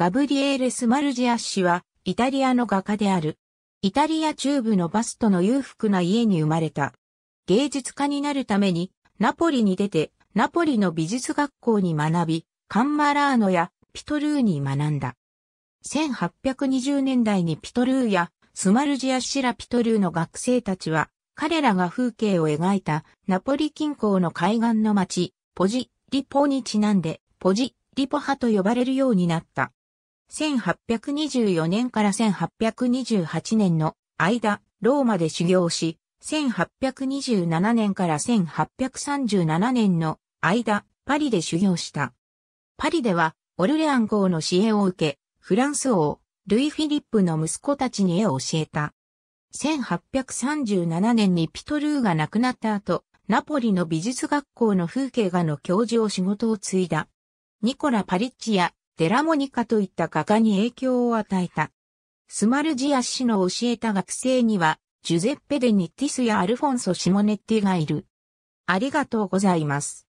ガブリエーレス・マルジア氏は、イタリアの画家である。イタリア中部のバストの裕福な家に生まれた。芸術家になるために、ナポリに出て、ナポリの美術学校に学び、カンマラーノやピトルーに学んだ。1820年代にピトルーやスマルジア・シラ・ピトルーの学生たちは、彼らが風景を描いたナポリ近郊の海岸の町、ポジ・リポにちなんで、ポジ・リポ派と呼ばれるようになった。1824年から1828年の間、ローマで修行し、1827年から1837年の間、パリで修行した。パリでは、オルレアン公の支援を受け、フランス王、ルイ・フィリップの息子たちに絵を教えた。1837年にピトルーが亡くなった後、ナポリの美術学校の風景画の教授を仕事を継いだ。ニコラ・パリッチやデラモニカといった画家に影響を与えた。スマルジア氏の教えた学生には、ジュゼッペ・デ・ニッティスやアルフォンソ・シモネッティがいる。ありがとうございます。